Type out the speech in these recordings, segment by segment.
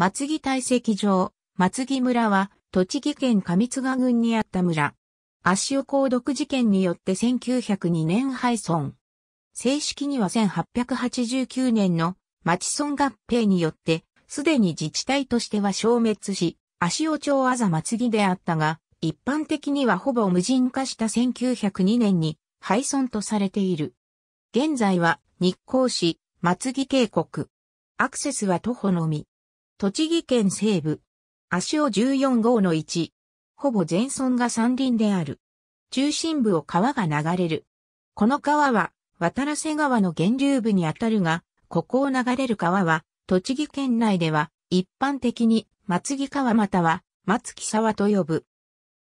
松木堆積場、松木村は、栃木県上津賀郡にあった村。足尾鉱毒事件によって1902年廃村。正式には1889年の町村合併によって、すでに自治体としては消滅し、足尾町あざ松木であったが、一般的にはほぼ無人化した1902年に廃村とされている。現在は日光市、松木渓谷。アクセスは徒歩のみ。栃木県西部。足尾14号の1。ほぼ全村が山林である。中心部を川が流れる。この川は、渡瀬川の源流部にあたるが、ここを流れる川は、栃木県内では、一般的に、松木川または、松木沢と呼ぶ。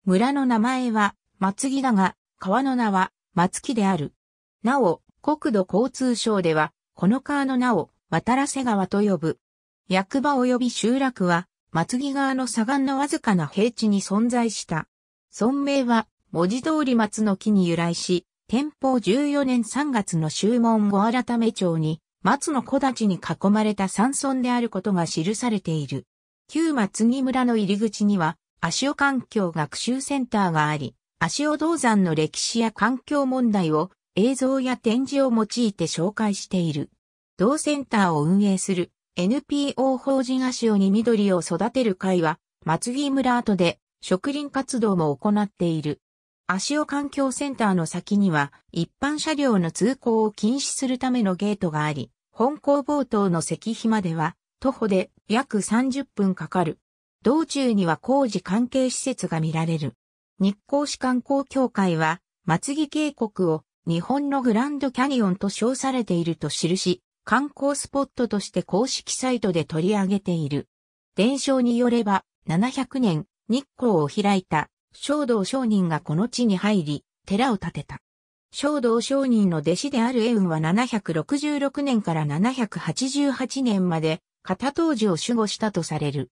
村の名前は、松木だが、川の名は、松木である。なお、国土交通省では、この川の名を、渡瀬川と呼ぶ。役場及び集落は、松木川の左岸のわずかな平地に存在した。村名は、文字通り松の木に由来し、天保14年3月の終門後改め町に、松の木立に囲まれた山村であることが記されている。旧松木村の入り口には、足尾環境学習センターがあり、足尾銅山の歴史や環境問題を映像や展示を用いて紹介している。同センターを運営する NPO 法人足尾に緑を育てる会は、松木村跡で植林活動も行っている。足尾環境センターの先には、一般車両の通行を禁止するためのゲートがあり、本校冒頭の石碑までは、徒歩で約30分かかる。道中には工事関係施設が見られる。日光市観光協会は、松木渓谷を日本のグランドキャニオンと称されていると記し、観光スポットとして公式サイトで取り上げている。伝承によれば、700年、日光を開いた、正道商人がこの地に入り、寺を建てた。正道商人の弟子である英雲は766年から788年まで、片当時を守護したとされる。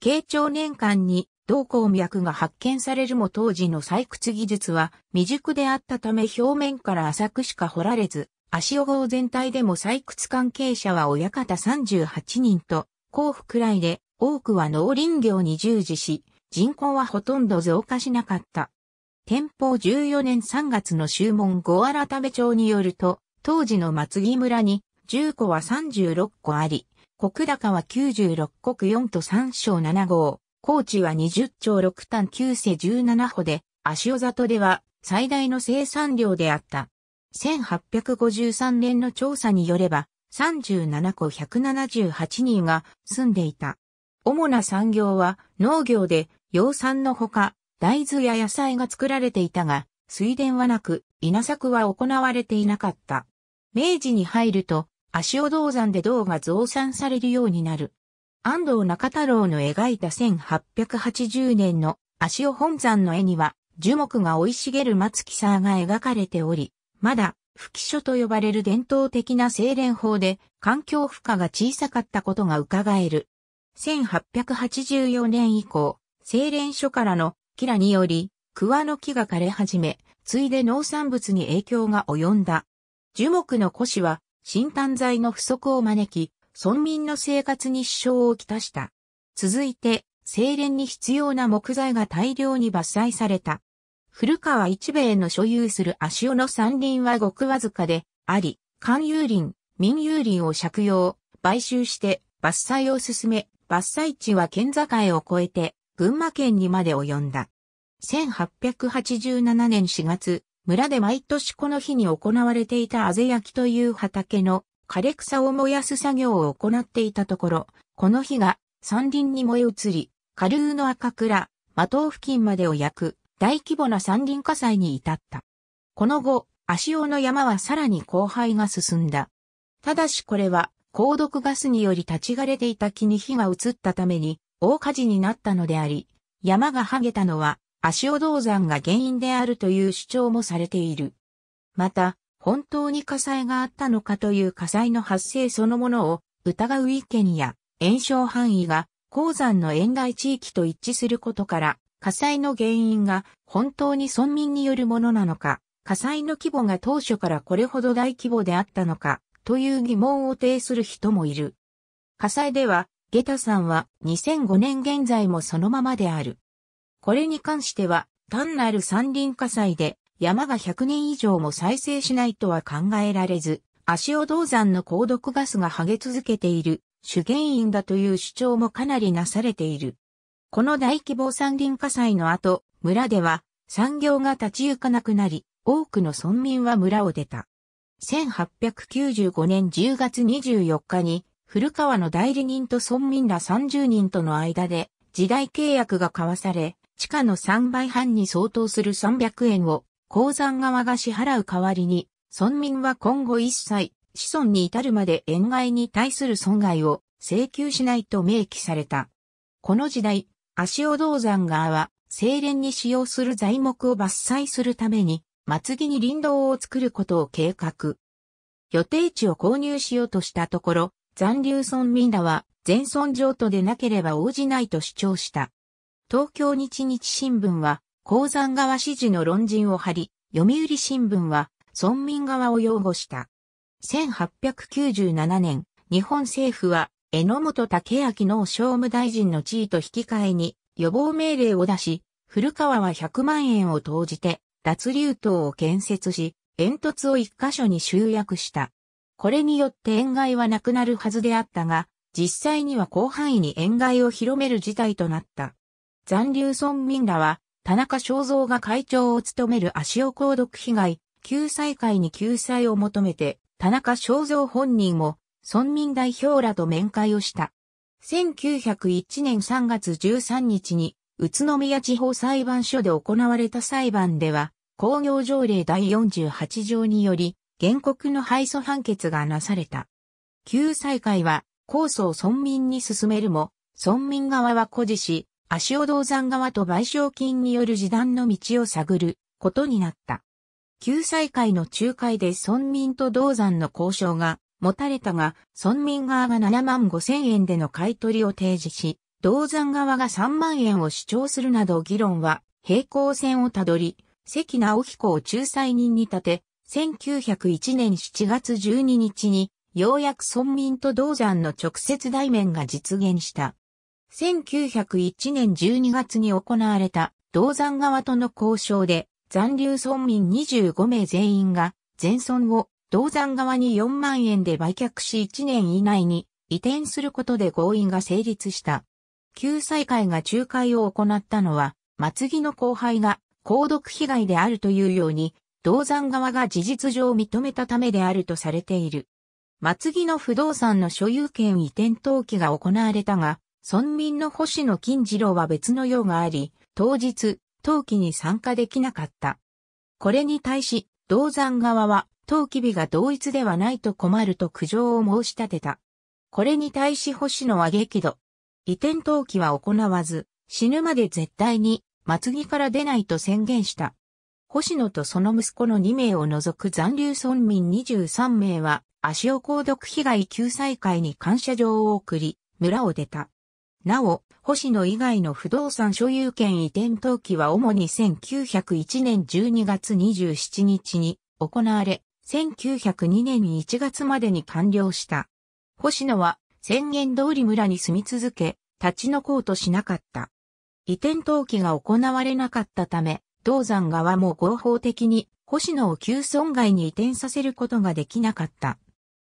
慶長年間に、銅鉱脈が発見されるも当時の採掘技術は未熟であったため表面から浅くしか掘られず、足尾号全体でも採掘関係者は親方38人と、幸福来で多くは農林業に従事し、人口はほとんど増加しなかった。天保14年3月の修門後改め帳によると、当時の松木村に10個は36個あり、国高は96国4と3章7号、高知は20兆6単9世17歩で、足尾里では最大の生産量であった。1853年の調査によれば、37個178人が住んでいた。主な産業は農業で養蚕のほか、大豆や野菜が作られていたが、水田はなく、稲作は行われていなかった。明治に入ると、足尾銅山で銅が増産されるようになる。安藤中太郎の描いた1880年の足尾本山の絵には、樹木が生い茂る松木沢が描かれており、まだ、不起書と呼ばれる伝統的な精錬法で、環境負荷が小さかったことが伺える。1884年以降、精錬所からのキラにより、桑の木が枯れ始め、ついで農産物に影響が及んだ。樹木の古紙は、新炭材の不足を招き、村民の生活に支障をきたした。続いて、精錬に必要な木材が大量に伐採された。古川一兵衛の所有する足尾の山林はごくわずかであり、官有林、民有林を借用、買収して伐採を進め、伐採地は県境を越えて群馬県にまで及んだ。1887年4月、村で毎年この日に行われていたあぜ焼きという畑の枯れ草を燃やす作業を行っていたところ、この日が山林に燃え移り、下流の赤倉、的付近までを焼く大規模な山林火災に至った。この後、足尾の山はさらに荒廃が進んだ。ただしこれは、鉱毒ガスにより立ち枯れていた木に火が移ったために、大火事になったのであり、山が剥げたのは、足尾銅山が原因であるという主張もされている。また、本当に火災があったのかという火災の発生そのものを疑う意見や、炎症範囲が鉱山の沿来地域と一致することから、火災の原因が本当に村民によるものなのか、火災の規模が当初からこれほど大規模であったのか、という疑問を呈する人もいる。火災では、ゲタさんは2005年現在もそのままである。これに関しては、単なる山林火災で山が100年以上も再生しないとは考えられず、足尾銅山の鉱毒ガスが剥げ続けている主原因だという主張もかなりなされている。この大規模山林火災の後、村では産業が立ち行かなくなり、多くの村民は村を出た。1895年10月24日に、古川の代理人と村民ら30人との間で、時代契約が交わされ、地下の3倍半に相当する300円を、鉱山側が支払う代わりに、村民は今後一切、子孫に至るまで円外に対する損害を請求しないと明記された。この時代、足尾銅山側は、精錬に使用する材木を伐採するために、祭木に林道を作ることを計画。予定地を購入しようとしたところ、残留村民らは、全村譲渡でなければ応じないと主張した。東京日日新聞は、鉱山側支持の論陣を張り、読売新聞は、村民側を擁護した。1897年、日本政府は榎本武明の商務大臣の地位と引き換えに予防命令を出し、古川は100万円を投じて脱流島を建設し、煙突を一箇所に集約した。これによって塩害はなくなるはずであったが、実際には広範囲に塩害を広める事態となった。残留村民らは、田中正造が会長を務める足尾購読被害、救済会に救済を求めて、田中正造本人も村民代表らと面会をした。1901年3月13日に、宇都宮地方裁判所で行われた裁判では、工業条例第48条により、原告の敗訴判決がなされた。救済会は、控訴を村民に進めるも、村民側は誇示し、足尾銅山側と賠償金による示談の道を探ることになった。救済会の仲介で村民と銅山の交渉が持たれたが、村民側が7万5千円での買取を提示し、銅山側が3万円を主張するなど議論は平行線をたどり、関直彦を仲裁人に立て、1901年7月12日に、ようやく村民と銅山の直接対面が実現した。1901年12月に行われた銅山側との交渉で、残留村民25名全員が全村を銅山側に4万円で売却し1年以内に移転することで合意が成立した。救済会が仲介を行ったのは、松木の後輩が、購読被害であるというように、銅山側が事実上認めたためであるとされている。松木の不動産の所有権移転登記が行われたが、村民の星野金次郎は別の用があり、当日、登記に参加できなかった。これに対し、銅山側は、陶器日が同一ではないと困ると苦情を申し立てた。これに対し星野は激怒。移転登記は行わず、死ぬまで絶対に、祭木から出ないと宣言した。星野とその息子の2名を除く残留村民23名は、足尾鉱毒被害救済会に感謝状を送り、村を出た。なお、星野以外の不動産所有権移転登記は主に1901年12月27日に行われ、1902年1月までに完了した。星野は宣言通り村に住み続け、立ち残。こうとしなかった。移転登記が行われなかったため、銅山側も合法的に星野を旧村外に移転させることができなかった。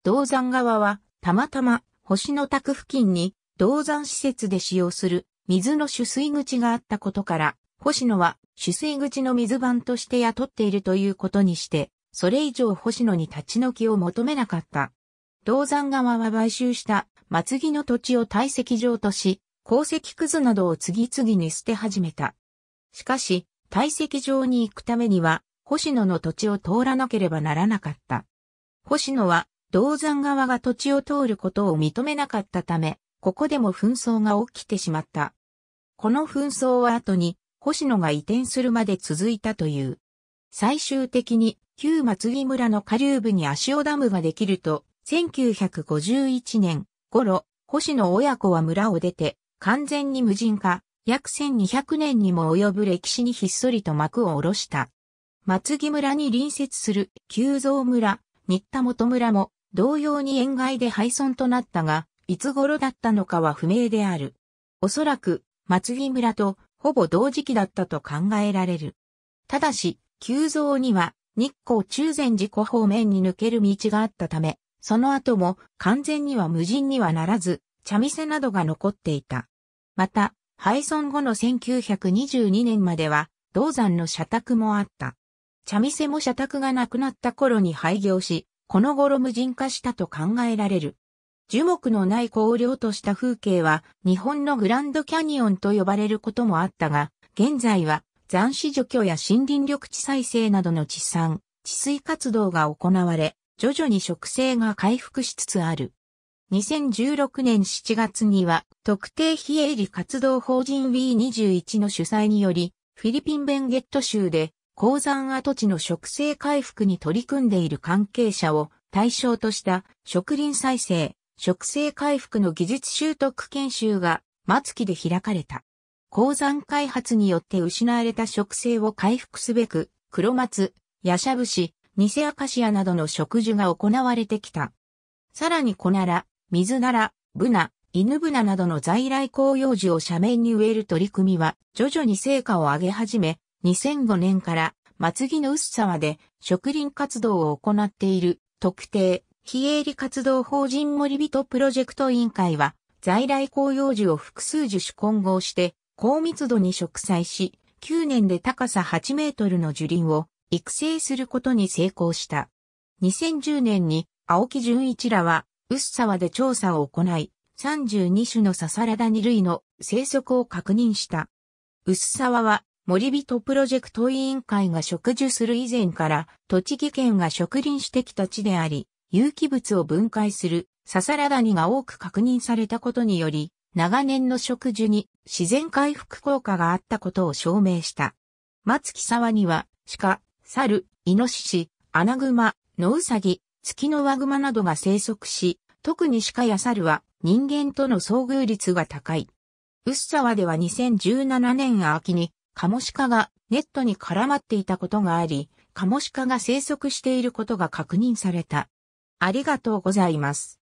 銅山側は、たまたま星野宅付近に銅山施設で使用する水の取水口があったことから、星野は取水口の水盤として雇っているということにして、それ以上星野に立ち退きを求めなかった。銅山側は買収した松木の土地を堆積場とし、鉱石くずなどを次々に捨て始めた。しかし、堆積場に行くためには、星野の土地を通らなければならなかった。星野は、銅山側が土地を通ることを認めなかったため、ここでも紛争が起きてしまった。この紛争は後に、星野が移転するまで続いたという。最終的に、旧松木村の下流部に足尾ダムができると、1951年頃、星野親子は村を出て、完全に無人化、約1200年にも及ぶ歴史にひっそりと幕を下ろした。松木村に隣接する旧蔵村、新田本村も同様に塩害で廃村となったが、いつ頃だったのかは不明である。おそらく松木村とほぼ同時期だったと考えられる。ただし、旧蔵には日光中禅寺湖方面に抜ける道があったため、その後も完全には無人にはならず、茶店などが残っていた。また、廃村後の1922年までは、銅山の社宅もあった。茶店も社宅がなくなった頃に廃業し、この頃無人化したと考えられる。樹木のない荒涼とした風景は日本のグランドキャニオンと呼ばれることもあったが、現在は残死除去や森林緑地再生などの地産、地水活動が行われ、徐々に植生が回復しつつある。2016年7月には、特定非営利活動法人 W21 の主催により、フィリピンベンゲット州で、鉱山跡地の植生回復に取り組んでいる関係者を対象とした植林再生、植生回復の技術習得研修が末期で開かれた。鉱山開発によって失われた植生を回復すべく、黒松、ヤシャブシ、ニセアカシアなどの植樹が行われてきた。さらにコナラ、ミズナラ、ブナ、イヌブナなどの在来紅葉樹を斜面に植える取り組みは徐々に成果を上げ始め、2005年から松木の薄沢で植林活動を行っている特定非営利活動法人森人プロジェクト委員会は在来紅葉樹を複数樹種混合して高密度に植栽し、9年で高さ8メートルの樹林を育成することに成功した。2010年に青木純一らは、薄沢で調査を行い、32種のササラダ二類の生息を確認した。薄沢は森人プロジェクト委員会が植樹する以前から栃木県が植林してきた地であり、有機物を分解するササラダニが多く確認されたことにより、長年の植樹に自然回復効果があったことを証明した。松木沢には、鹿、猿、イノシシ、アナグマ、ノウサギ、ツキノワグマなどが生息し、特に鹿や猿は人間との遭遇率が高い。薄沢では2017年秋にカモシカがネットに絡まっていたことがあり、カモシカが生息していることが確認された。ありがとうございます。